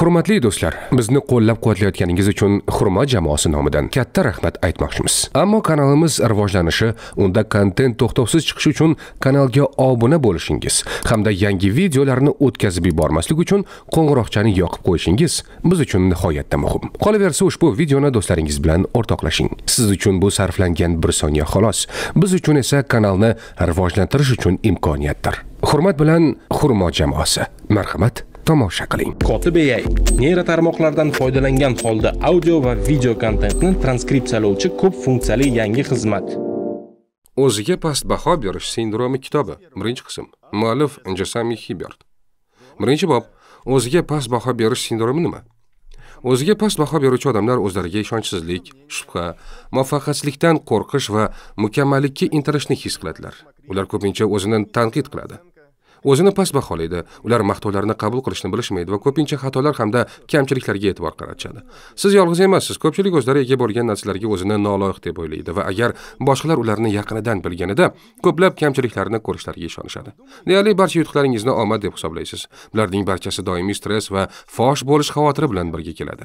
hurmatli do'stlar bizni qo'llab quvvatlayotganingiz uchun hurmat jamoasi nomidan katta rahmat aytmoqchimiz ammo kanalimiz rivojlanishi unda kontent to'xtovsiz chiqishi uchun kanalga obuna bo'lishingiz hamda yangi videolarni o'tkazib yubormaslik uchun qo'ng'iroqchani yoqib qo'yishingiz biz uchun nihoyatda muhim qolaversa ushbu videoni do'stlaringiz bilan o'rtoqlashing siz uchun bu sarflangan bir soniya xolos biz uchun esa kanalni rivojlantirish uchun imkoniyatdir hurmat bilan hurmat jamoasi marhamat tomosha qiling kotiba neyro tarmoqlardan foydalangan holda audio va video kontentni transkripsiyalovchi ko'p funksiyali yangi xizmat o'ziga past baho berish sindromi kitobi birinchi qism muallif jasami hibert birinchi bob o'ziga past baho berish sindromi nima o'ziga past baho beruvchi odamlar o'zlariga ishonchsizlik shubha muvaffaqiyatsizlikdan qo'rqish va mukammallikka intilishni his qiladilar ular ko'pincha o'zini tanqid qiladi o'zini past baholaydi ular maqtovlarni qabul qilishni bilishmaydi va ko'pincha xatolar hamda kamchiliklarga e'tibor qaratishadi siz yolg'iz emassiz ko'pchilik o'zlari ega bo'lgan narsalarga o'zini noloyiq deb o'ylaydi va agar boshqalar ularni yaqinidan bilganida ko'plab kamchiliklarni ko'rishlariga ishonishadi deyarli barcha yutuqlaringizni omad deb hisoblaysiz bularning barchasi doimiy stress va fosh bo'lish xavotiri bilan birga keladi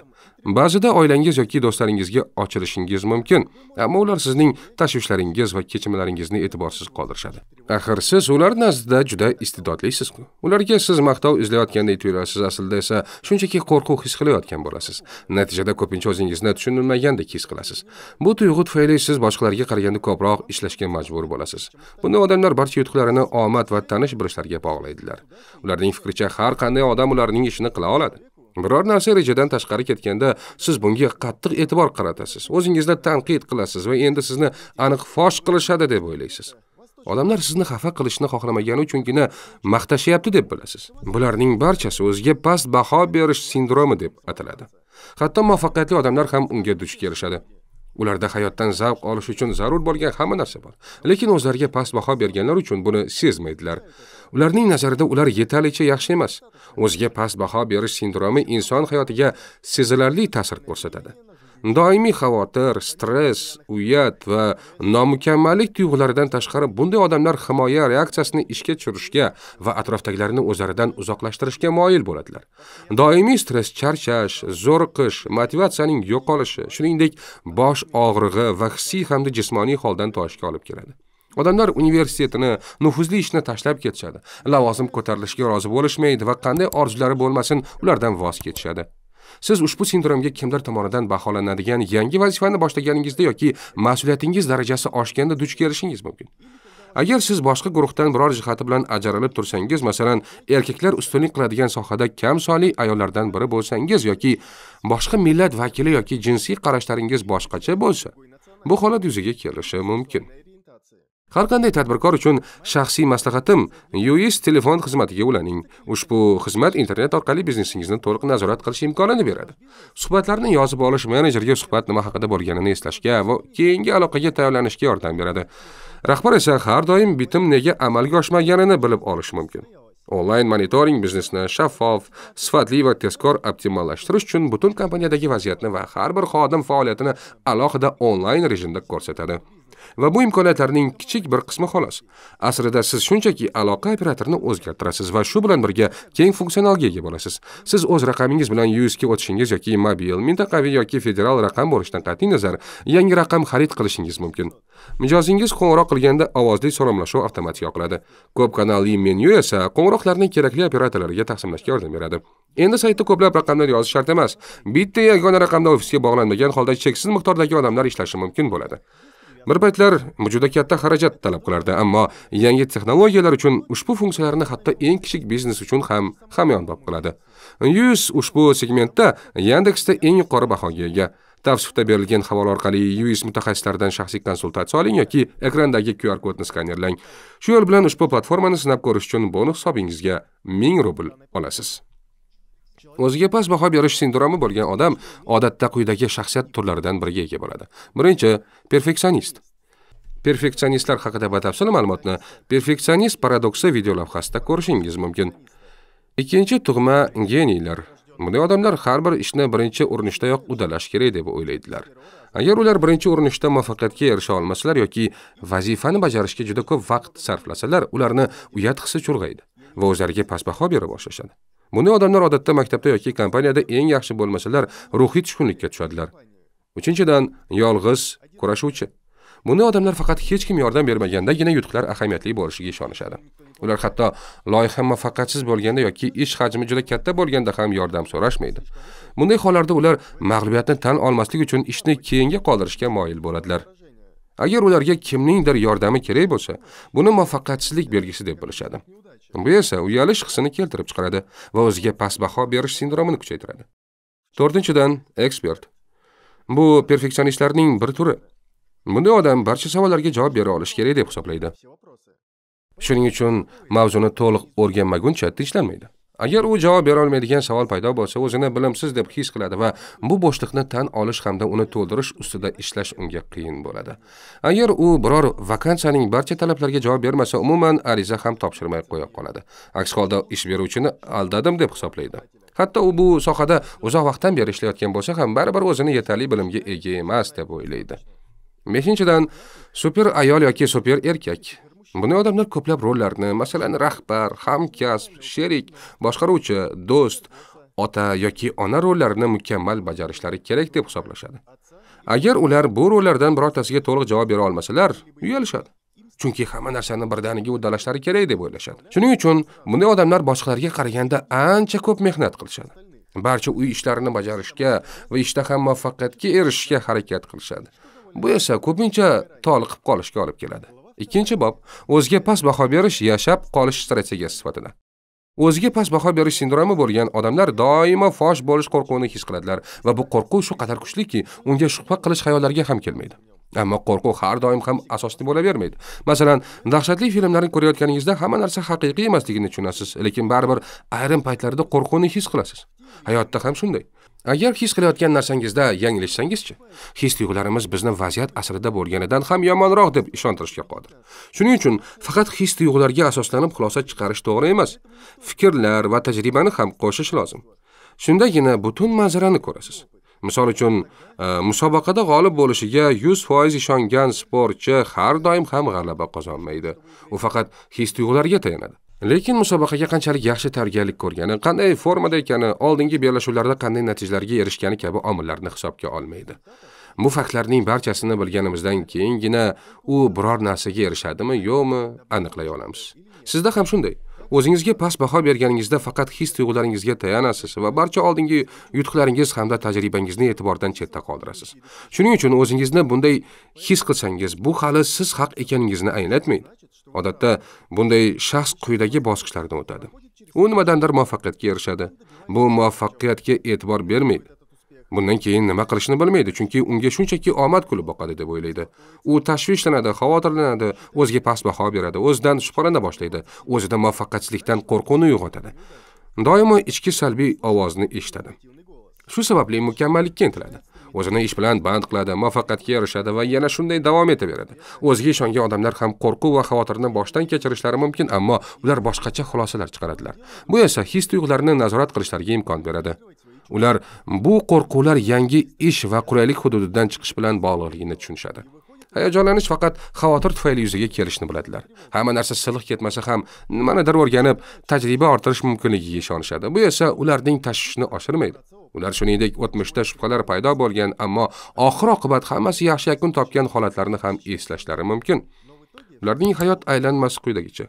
ba'zida oilangiz yoki do'stlaringizga ochilishingiz mumkin ammo ular sizning tashvishlaringiz va kechinmalaringizni e'tiborsiz qoldirishadi axir siz ular nazdida juda iste'dodlisiz ularga siz maqtov izlayotgandek tuyulasiz aslida esa shunchaki qo'rquv his qilayotgan bo'lasiz natijada ko'pincha o'zingizni tushunilmagandek his qilasiz bu tuyg'u tufayli siz boshqalarga qaraganda ko'proq ishlashga majbur bo'lasiz buni odamlar barcha yutuqlarini omad va tanish bilishlarga bog'laydilar ularning fikricha har qanday odam ularning ishini qila oladi biror narsa rejadan tashqari ketganda siz bunga qattiq e'tibor qaratasiz o'zingizni tanqid qilasiz va endi sizni aniq fosh qilishadi deb o'ylaysiz Odamlar sizni xafa qilishni xohlamagani uchungina maqtashyapti deb bilasiz. Bularning barchasi o'ziga past baho berish sindromi deb ataladi. Hatto muvaffaqiyatli odamlar ham unga duch kelishadi. Ularda hayotdan zavq olish uchun zarur bo'lgan hamma narsa bor, lekin o'zlariga past baho berganlar uchun buni sezmaydilar. Ularning nazarida ular yetarlicha yaxshi emas. O'ziga past baho berish sindromi inson hayotiga sezilarli ta'sir ko'rsatadi. Doimiy xavotir, stress, uyat va nomukammallik tuyg'ularidan tashqari bunday odamlar himoya reaksiyasini ishga tushirishga va atrofdagilarni o'zlaridan uzoqlashtirishga moyil bo'ladilar. Doimiy stress charchash, zo'riqish, motivatsiyaning yo'qolishi, shuningdek bosh og'rig'i va hissiy hamda jismoniy holdan toyishga olib keladi. Odamlar universitetini, nufuzli ishni tashlab ketishadi. Lavozim ko'tarilishiga rozi bo'lishmaydi va qanday orzulari bo'lmasin, ulardan voz kechishadi. Siz ushbu sindromga kimlar tomonidan baholanadigan yangi vazifani boshlaganingizda yoki mas'uliyatingiz darajasi oshganda duch kelishingiz mumkin. Agar siz boshqa guruhdan biror jihati bilan ajralib tursangiz, masalan, erkaklar ustunlik qiladigan sohada kam sonli ayollardan biri bo'lsangiz yoki boshqa millat vakili yoki jinsiy qarashlaringiz boshqacha bo'lsa, bu holat yuzaga kelishi mumkin. Har qanday tadbirkor uchun shaxsiy maslahatim UIS telefon xizmatiga ulaning. Ushbu xizmat internet orqali biznesingizni to'liq nazorat qilish imkonini beradi. Suhbatlarni yozib olish menejerga suhbat nima haqida bo'lganini eslashga va keyingi aloqaga tayyorlanishga yordam beradi. Rahbar esa har doim bitim nega amalga oshmaganini bilib olish mumkin. Onlayn monitoring biznesni shaffof, sifatli va tezkor optimallashtirish uchun butun kompaniyadagi vaziyatni va har bir xodim faoliyatini alohida onlayn rejimda ko'rsatadi. va bu imkoniyatlarning kichik bir qismi xolos. Aslida siz shunchaki aloqa operatorini o'zgartirasiz va shu bilan birga keng funksionalga ega bo'lasiz. Siz o'z raqamingiz bilan usga o'tishingiz yoki mobil, mintaqaviy yoki federal raqam bo'lishidan qat'iy nazar yangi raqam xarid qilishingiz mumkin. Mijozingiz qo'ng'iroq qilganda ovozli salomlashuv avtomatik yoqiladi. Ko'p kanalli menyu esa qo'ng'iroqlarni kerakli operatorlarga taqsimlashga yordam beradi. Endi saytda ko'plab raqamlar yozish shart emas. Bitta yagona raqamda ofisga bog'lanmagan holda cheksiz miqdordagi odamlar ishlashi mumkin bo'ladi. Bir paytlar juda katta xarajat talab qilardi, ammo yangi texnologiyalar uchun ushbu funksiyalarni hatto eng kichik biznes uchun ham hamyonbop qiladi. yuz ushbu segmentda Yandexda eng yuqori bahoga ega. Tavsifda berilgan havola orqali yuis mutaxassislaridan shaxsiy konsultatsiya oling yoki ekrandagi QR kodni skanerlang. Shu yo'l bilan ushbu platformani sinab ko'rish uchun bonus hisobingizga 1000 rubl olasiz. O'ziga past baho berish sindromi bo'lgan odam odatda quyidagi shaxsiyat turlaridan biriga ega bo'ladi. Birinchi, perfeksionist. Perfeksionistlar haqida batafsil ma'lumotni Perfeksionist paradoksi videolavhasida ko'rishingiz mumkin. Ikkinchi tug'ma geniylar. Bunday odamlar har bir ishni birinchi urinishdayoq uddalash kerak deb o'ylaydilar. Agar ular birinchi urinishda muvaffaqiyatga erisha olmasalar yoki vazifani bajarishga juda ko'p vaqt sarflasalar, ularni uyat hissi chulg'aydi va o'zlariga past baho bera boshlashadi. Buni odamlar odatda maktabda yoki kompaniyada eng yaxshi bo'lmasalar, ruhiy tushkunlikka tushadilar. Uchinchidan, yolg'iz kurashuvchi. Buni odamlar faqat hech kim yordam bermagandagina yutuqlar ahamiyatli bo'lishiga ishonishadi. Ular hatto loyiha muvaffaqiyatsiz bo'lganda yoki ish hajmi juda katta bo'lganda ham yordam so'rashmaydi. Bunday hollarda ular mag'lubiyatni tan olmaslik uchun ishni keyinga qoldirishga moyil bo'ladilar. Agar ularga kimningdir yordami kerak bo'lsa, buni muvaffaqiyatsizlik belgisi deb bilishadi. Bu esa uyalish hissini keltirib chiqaradi va o'ziga past baho berish sindromini kuchaytiradi. 4-dan ekspert. Bu perfeksionistlarning bir turi. Bunday odam barcha savollarga javob bera olish kerak deb hisoblaydi. Shuning uchun mavzuni to'liq o'rganmaguncha tinchlanmaydi. Agar u javob bera olmaydigan savol paydo bo'lsa, o'zini bilimsiz deb his qiladi va bu bo'shliqni tan olish hamda uni to'ldirish ustida ishlash unga qiyin bo'ladi. Agar u biror vakansiyaning barcha talablarga javob bermasa, umuman ariza ham topshirmay qo'ya qoladi. Aks holda ish beruvchini aldadim deb hisoblaydi. Hatto u bu sohada uzoq vaqtdan beri ishlayotgan bo'lsa ham, baribir o'zini yetarli bilimga ega emas deb o'ylaydi. 5 super ayol yoki super erkak Bunday odamlar ko'plab rollarni, masalan, rahbar, hamkasb, sherik, boshqaruvchi, do'st, ota yoki ona rollarini mukammal bajarishlari kerak deb hisoblashadi. Agar ular bu rollardan birortasiga to'liq javob bera olmasalar, uyalishadi. Chunki hamma narsani birdaniga uddalashlari kerak deb o'ylashadi. Shuning uchun bunday odamlar boshqalarga qaraganda ancha ko'p mehnat qilishadi. Barcha uy ishlarini bajarishga va ishda ham muvaffaqiyatga erishishga harakat qilishadi. Bu esa ko'pincha toliqib qolishga olib keladi. Ikkinchi bob o'ziga past baho berish yashab qolish strategiyasi sifatida. O'ziga past baho berish sindromi bo'lgan odamlar doimo fosh bo'lish qo'rquvini his qiladilar va bu qo'rquv shu qadar kuchliki, unga shubha qilish xayollariga ham kelmaydi. Ammo qo'rquv har doim ham asosli bo'lavermaydi. Masalan, dahshatli filmlarni ko'rayotganingizda hamma narsa haqiqiy emasligini tushunasiz, lekin baribir ayrim paytlarda qo'rquvni his qilasiz. Hayotda ham shunday. agar his qilayotgan narsangizda yanglishsangizchi his tuyg'ularimiz bizni vaziyat asrida bo'lganidan ham yomonroq deb ishontirishga qodir shuning uchun faqat his tuyg'ularga asoslanib xulosa chiqarish to'g'ri emas fikrlar va tajribani ham qo'shish lozim shundagina butun manzarani ko'rasiz misol uchun e, musobaqada g'olib bo'lishiga 100% ishongan sportchi har doim ham g'alaba qozonmaydi u faqat his tuyg'ularga tayanadi lekin musobaqaga qanchalik yaxshi tayyorgarlik ko'rgani qanday formada ekani oldingi bellashuvlarda qanday natijalarga erishgani kabi omillarni hisobga olmaydi bu faktlarning barchasini bilganimizdan keyingina u biror narsaga erishadimi yo'qmi aniqlay olamiz sizda ham shunday o'zingizga past baho berganingizda faqat his tuyg'ularingizga tayanasiz va barcha oldingi yutuqlaringiz hamda tajribangizni e'tibordan chetda qoldirasiz shuning uchun o'zingizni bunday his qilsangiz bu hali siz haq ekaningizni anglatmaydi Odatda bunday shaxs quyidagi bosqichlardan o'tadi. U nimadandir muvaffaqiyatga erishadi. Bu muvaffaqiyatga e'tibor bermaydi. Bundan keyin nima qilishni bilmaydi, chunki unga shunchaki omad kulib boqadi deb o'ylaydi. U tashvishlanadi, xavotirlanadi, o'ziga past baho beradi, o'zidan shubhalana boshlaydi, o'zida muvaffaqiyatchilikdan qo'rquvni uyg'otadi. Doimo ichki salbiy ovozni eshitadi. Shu sababli mukammallikka intiladi. o'zini ish bilan band qiladi, muvaffaqiyatga erishadi va yana shunday davom etaveradi. O'ziga ishongan odamlar ham qo'rquv va xavotirni boshdan kechirishlari mumkin, ammo ular boshqacha xulosalar chiqaradilar. Bu esa his tuyg'ularini nazorat qilishlariga imkon beradi. Ular bu qo'rquvlar yangi ish va qulaylik hududidan chiqish bilan bog'liqligini tushunishadi. Hayajonlanish faqat xavotir tufayli yuzaga kelishini biladilar. Hamma narsa silliq ketmasa ham nimanidir o'rganib, tajriba orttirish mumkinligiga ishonishadi. Bu esa ularning tashvishini oshirmaydi. Ular shuningdek o'tmishda shubhalar paydo bo'lgan, ammo oxir oqibat hammasi yaxshi yakun topgan holatlarni ham eslashlari mumkin. Ularning hayot aylanmasi quyidagicha.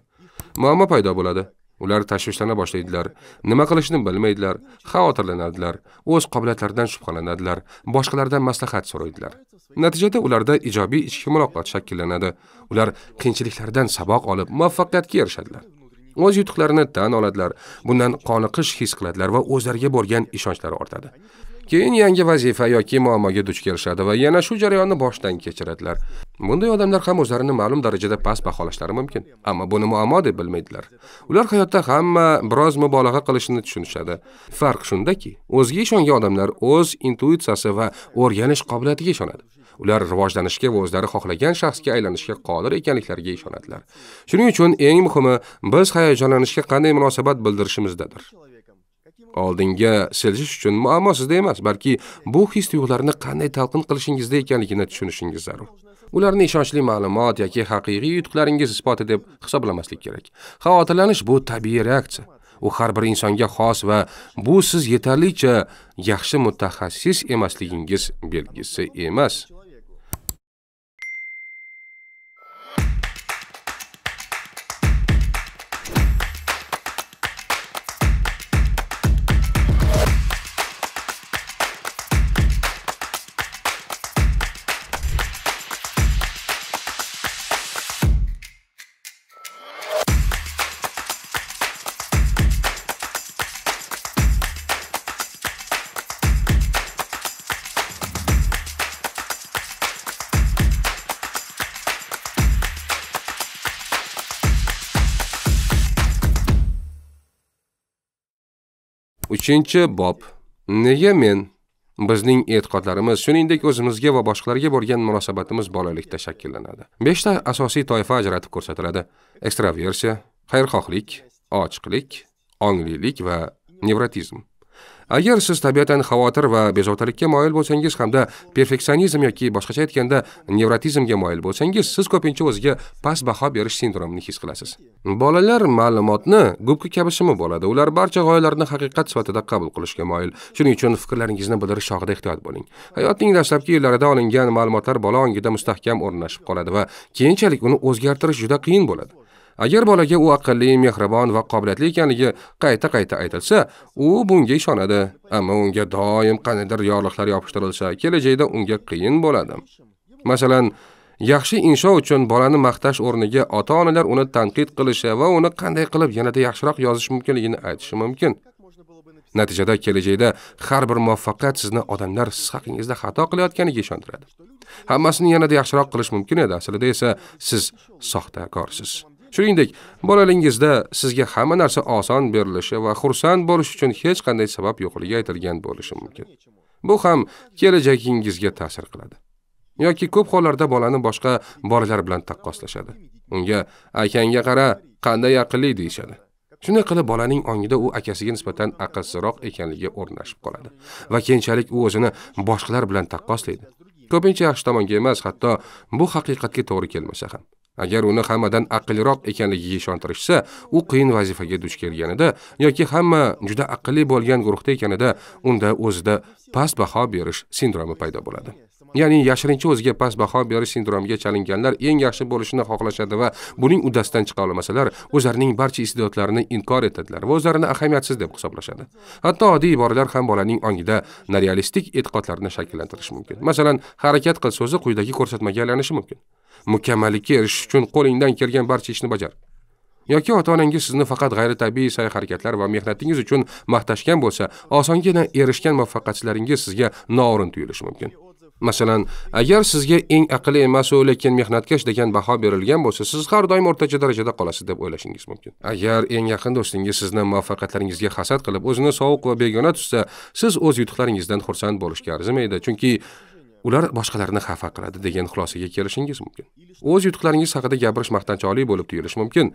Muammo paydo bo'ladi. Ular tashvishlana boshlaydilar, nima qilishni bilmaydilar, xavotirlanadilar, o'z qobiliyatlaridan shubhalanadilar, boshqalardan maslahat so'raydilar. Natijada ularda ijobiy ichki muloqot shakllanadi. Ular qiyinchiliklardan saboq olib, muvaffaqiyatga erishadilar. o'z yutuqlarini tan oladilar bundan qoniqish his qiladilar va o'zlariga bo'lgan ishonchlari ortadi keyin yangi vazifa yoki muammoga duch kelishadi va yana shu jarayonni boshdan kechiradilar bunday odamlar ham o'zlarini ma'lum darajada past baholashlari mumkin ammo buni muammo deb bilmaydilar ular hayotda hamma biroz mubolag'a qilishini tushunishadi farq shundaki o'ziga ishongan odamlar o'z intuitsiyasi va o'rganish qobiliyatiga ishonadi ular rivojlanishga va o'zlari xohlagan shaxsga aylanishga qodir ekanliklariga ishonadilar. Shuning uchun eng muhimi biz hayajonlanishga qanday munosabat bildirishimizdadir. Oldinga siljish uchun muammo sizda emas, balki bu his tuyg'ularni qanday talqin qilishingizda ekanligini tushunishingiz zarur. ularni ishonchli ma'lumot yoki haqiqiy yutuqlaringiz isboti deb hisoblamaslik kerak. Xavotirlanish bu tabiiy reaksiya. U har bir insonga xos va bu siz yetarlicha yaxshi mutaxassis emasligingiz belgisi emas. uchinchi bob. Nega men bizning e'tiqodlarimiz, shuningdek o'zimizga va boshqalarga bo'lgan munosabatimiz bolalikda shakllanadi. 5 ta asosiy toifa ajratib ko'rsatiladi: ekstraversiya, xayrxohlik, ochiqlik, onglilik va nevrotizm. agar siz tabiatan xavotir va bezovtalikka moyil bo'lsangiz hamda perfeksionizm yoki boshqacha aytganda nevrotizmga moyil bo'lsangiz siz ko'pincha o'ziga past baho berish sindromini his qilasiz bolalar ma'lumotni gubka kabi simib oladi ular barcha g'oyalarni haqiqat sifatida qabul qilishga moyil shuning uchun fikrlaringizni bildirish chog'ida ehtiyot bo'ling hayotning dastlabki yillarida olingan ma'lumotlar bola ongida mustahkam o'rnashib qoladi va keyinchalik uni o'zgartirish juda qiyin bo'ladi Agar bolaga u aqlli, mehribon va qobiliyatli ekanligi qayta-qayta aytilsa, u bunga ishonadi, ammo unga doim qandaydir yorliqlar yopishtirilsa, kelajakda unga qiyin bo'ladi. Masalan, yaxshi insho uchun bolani maqtash o'rniga ota-onalar uni tanqid qilishi va uni qanday qilib yanada yaxshiroq yozish mumkinligini aytishi mumkin. Natijada kelajakda har bir muvaffaqiyat sizni odamlar siz haqingizda xato qilayotganiga ishontiradi. Hammasini yanada yaxshiroq qilish mumkin edi, aslida esa siz soxtakorsiz. Shuningdek, bolalingizda sizga hamma narsa oson berilishi va xursand bo'lish uchun hech qanday sabab yo'qligi aytilgan bo'lishi mumkin. Bu ham kelajagingizga ta'sir qiladi. yoki ko'p hollarda bolani boshqa bolalar bilan taqqoslashadi. Unga akangga qara, qanday aqlli deysadi. Shunday qilib bolaning ongida u akasiga nisbatan aqlsizroq ekanligi o'rnashib qoladi va keyinchalik u o'zini boshqalar bilan taqqoslaydi. Ko'pincha yaxshi tomonga emas, hatto bu haqiqatga to'g'ri kelmasa ham. agar uni hammadan aqlliroq ekanligiga ishontirishsa u qiyin vazifaga duch kelganida yoki hamma juda aqlli bo'lgan guruhda ekanida unda o'zida past baho berish sindromi paydo bo'ladi ya'ni yashirincha o'ziga past baho berish sindromiga chalinganlar eng yaxshi bo'lishini xohlashadi va buning uddasidan chiqa olmasalar o'zlarining barcha iste'dodlarini inkor etadilar va o'zlarini ahamiyatsiz deb hisoblashadi hatto oddiy iboralar ham bolaning ongida narealistik e'tiqodlarni shakllantirishi mumkin masalan harakat qil so'zi quyidagi ko'rsatmaga aylanishi mumkin mukammallikka erishish uchun qo'lingdan kelgan barcha ishni bajar yoki ota onangiz sizni faqat g'ayritabiiy sa'y harakatlar va mehnatingiz uchun maqtashgan bo'lsa osongina erishgan muvaffaqiyatlaringiz sizga noo'rin tuyulishi mumkin masalan agar sizga eng aqlli emasu lekin mehnatkash degan baho berilgan bo'lsa siz har doim o'rtacha darajada qolasiz deb o'ylashingiz mumkin agar eng yaqin do'stingiz sizni muvaffaqiyatlaringizga hasad qilib o'zini sovuq va begona tutsa siz o'z yutuqlaringizdan xursand bo'lishga arzimaydi chunki ular boshqalarni xafa qiladi degan xulosaga kelishingiz mumkin o'z yutuqlaringiz haqida gapirish maqtanchoqlik bo'lib tuyulishi mumkin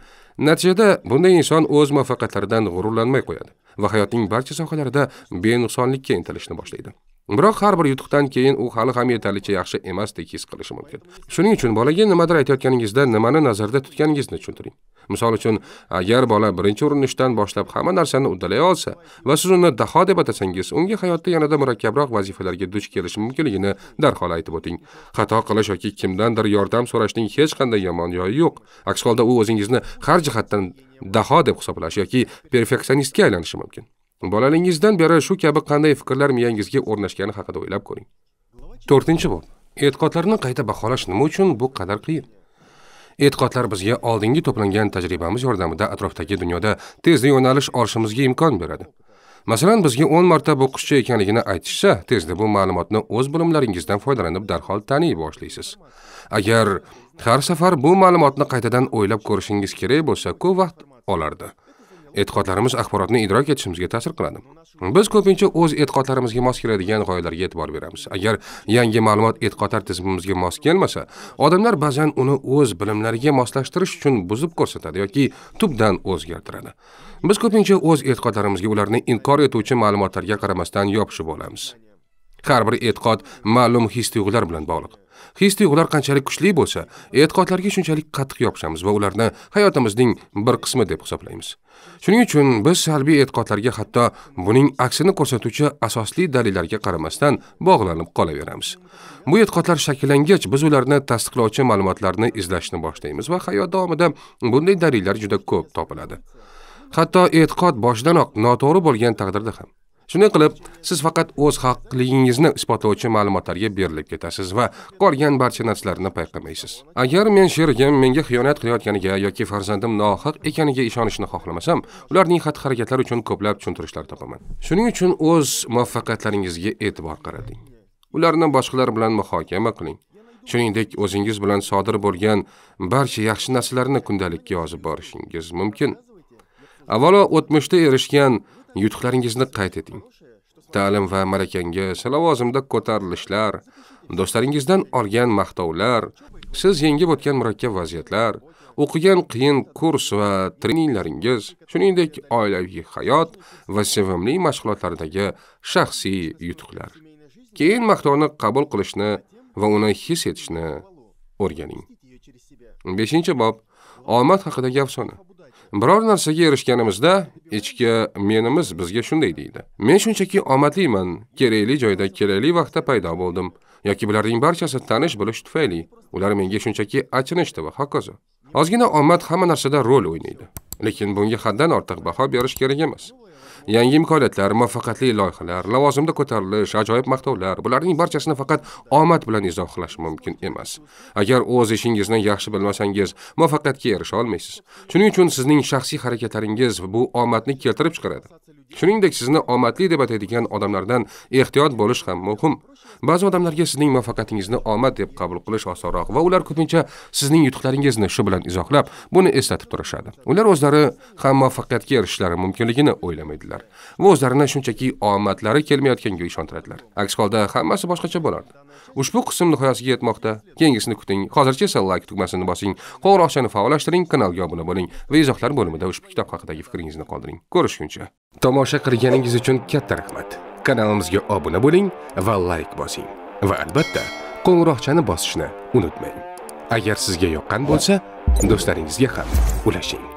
natijada bunday inson o'z muvaffaqiyatlaridan g'ururlanmay qo'yadi va hayotning barcha sohalarida benuqsonlikka intilishni boshlaydi Biroq har bir yutuqdan keyin u hali ham yetarlicha yaxshi emasdek his qilishi mumkin. Shuning uchun bolaga nimadir aytayotganingizda nimani nazarda tutganingizni tushuntiring. Misol uchun, agar bola birinchi urinishdan boshlab hamma narsani uddalay olsa va siz uni daho deb atasangiz, unga hayotda yanada murakkabroq vazifalarga duch kelishi mumkinligini darhol aytib o'ting. Xato qilish yoki kimdandir yordam so'rashning hech qanday yomon joyi yo'q. Aks holda u o'zingizni har jihatdan daho deb hisoblash yoki perfeksionistga aylanishi mumkin. Bolalingizdan beri shu kabi qanday fikrlar miyangizga o'rnashgani haqida o'ylab ko'ring. 4-bob. E'tiqodlarni qayta baholash nima uchun bu qadar qiyin? E'tiqodlar bizga oldingi to'plangan tajribamiz yordamida atrofdagi dunyoda tezda yo'nalish olishimizga imkon beradi. Masalan, bizga 10 marta boqishchi ekanligini aytishsa, tezda bu ma'lumotni o'z bilimlaringizdan foydalanib darhol taniy boshlaysiz. Agar har safar bu ma'lumotni qaytadan o'ylab ko'rishingiz kerak bo'lsa, ko'p vaqt olardi. e'tiqodlarimiz axborotni idrok etishimizga ta'sir qiladi. Biz ko'pincha o'z e'tiqodlarimizga mos keladigan g'oyalarga e'tibor beramiz. Agar yangi ma'lumot e'tiqodlar tizimimizga mos kelmasa, odamlar ba'zan uni o'z bilimlariga moslashtirish uchun buzib ko'rsatadi yoki tubdan o'zgartiradi. Biz ko'pincha o'z e'tiqodlarimizga ularni inkor etuvchi ma'lumotlarga qaramasdan yopishib olamiz. Har bir e'tiqod ma'lum his tuyg'ular bilan bog'liq. his tuyg'ular qanchalik kuchli bo'lsa e'tiqodlarga shunchalik qattiq yopishamiz va ularni hayotimizning bir qismi deb hisoblaymiz shuning uchun biz salbiy e'tiqodlarga hatto buning aksini ko'rsatuvchi asosli dalillarga qaramasdan bog'lanib qolaveramiz bu e'tiqodlar shakllangach biz ularni tasdiqlovchi ma'lumotlarni izlashni boshlaymiz va hayot davomida bunday dalillar juda ko'p topiladi hatto e'tiqod boshidanoq noto'g'ri bo'lgan taqdirda ham Shunday qilib, siz faqat o'z haqligingizni isbotlovchi ma'lumotlarga berilib ketasiz va qolgan barcha narsalarni payqamaysiz. Agar men sherigim menga xiyonat qilayotganiga yoki farzandim nohaq ekaniga ishonishni xohlamasam, ularning xatti-harakatlari uchun ko'plab tushuntirishlar topaman. Shuning uchun o'z muvaffaqiyatlaringizga e'tibor qarating. Ularni boshqalar bilan muhokama qiling. Shuningdek, o'zingiz bilan sodir bo'lgan barcha yaxshi narsalarni kundalikka yozib borishingiz mumkin. Avvalo o'tmishda erishgan yutuqlaringizni qayd eting. Ta'lim va marakangiz, lavozimda ko'tarilishlar, do'stlaringizdan olgan maqtovlar, siz yengib o'tgan murakkab vaziyatlar, o'qigan qiyin kurs va treninglaringiz, shuningdek oilaviy hayot va sevimli mashg'ulotlardagi shaxsiy yutuqlar. Keyin maqtovni qabul qilishni va uni his etishni o'rganing. beshinchi bob omad haqidagi afsona biror narsaga erishganimizda ichki menimiz bizga shunday deydi men shunchaki omadliman kerakli joyda kerakli vaqtda paydo bo'ldim yoki bularning barchasi tanish bilish tufayli ular menga shunchaki achinishdi va hokazo ozgina omad hamma narsada rol o'ynaydi lekin bunga haddan ortiq baho berish kerak emas yangi imkoniyatlar, muvaffaqiyatli loyihalar, lavozimda ko'tarilish, ajoyib maqtovlar, bularning barchasini faqat omad bilan izohlash mumkin emas. Agar o'z ishingizni yaxshi bilmasangiz, muvaffaqiyatga erisha olmaysiz. Shuning uchun sizning shaxsiy harakatlaringiz bu omadni keltirib chiqaradi. Shuningdek, sizni omadli deb ataydigan odamlardan ehtiyot bo'lish ham muhim. Ba'zi odamlarga sizning muvaffaqiyatingizni omad deb qabul qilish osonroq va ular ko'pincha sizning yutuqlaringizni shu bilan izohlab, buni eslatib turishadi. Ular o'zlari ham muvaffaqiyatga erishishlari mumkinligini o'ylamaydilar va o'zlarini shunchaki omadlari kelmayotganga ishontiradilar. Aks holda hammasi boshqacha bo'lardi. Ushbu qism nihoyasiga yetmoqda. Keyingisini kuting. Hozircha esa like tugmasini bosing. Qo'ng'iroqchani faollashtiring, kanalga obuna bo'ling va izohlar bo'limida ushbu kitob haqidagi fikringizni qoldiring. Ko'rishguncha. Tomosha qilganingiz uchun katta rahmat. Kanalimizga obuna bo'ling va like bosing. Va albatta, qo'ng'iroqchani bosishni unutmang. Agar sizga yoqqan bo'lsa, do'stlaringizga ham ulashing.